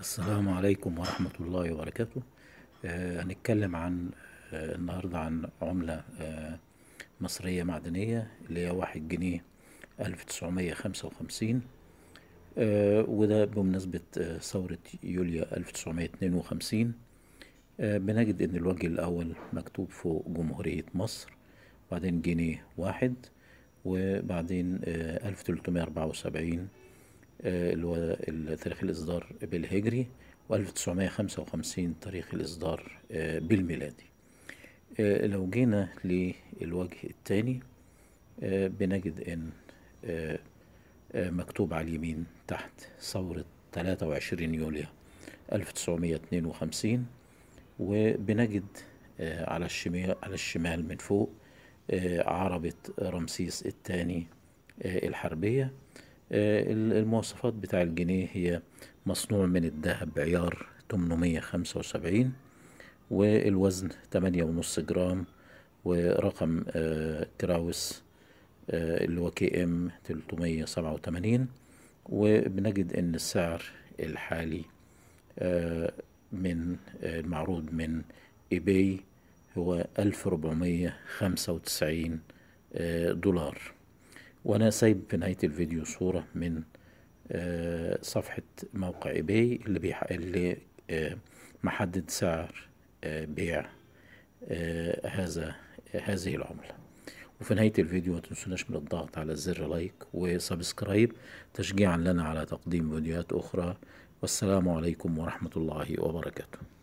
السلام عليكم ورحمة الله وبركاته آه هنتكلم عن آه النهاردة عن عملة آه مصرية معدنية اللي هي واحد جنيه ألف تسعمية خمسة وخمسين آه، وده بمناسبة آه، ثورة يوليا ألف تسعمية اتنين وخمسين آه، بنجد إن الوجه الأول مكتوب فوق جمهورية مصر بعدين جنيه واحد وبعدين ألف تلتمية أربعة وسبعين آه، اللي هو تاريخ الإصدار بالهجري و1955 تاريخ الإصدار آه، بالميلادي آه، لو جينا للوجه الثاني بنجد إن مكتوب على اليمين تحت ثورة 23 يوليو 1952 وبنجد على الشمال على الشمال من فوق عربة رمسيس الثاني الحربية آه، المواصفات بتاع الجنيه هي مصنوع من الذهب عيار 875 والوزن 8.5 جرام ورقم كراوس آه، آه، اللي هو كي ام 387 وبنجد ان السعر الحالي من المعروض من ايباي هو 1495 دولار وانا سايب في نهايه الفيديو صوره من آه، صفحه موقع ايباي اللي بيح... اللي آه، محدد سعر آه، بيع هذا هذه العمله وفي نهاية الفيديو ما تنسوناش من الضغط على زر لايك وسبسكرايب تشجيعا لنا على تقديم فيديوهات أخرى والسلام عليكم ورحمة الله وبركاته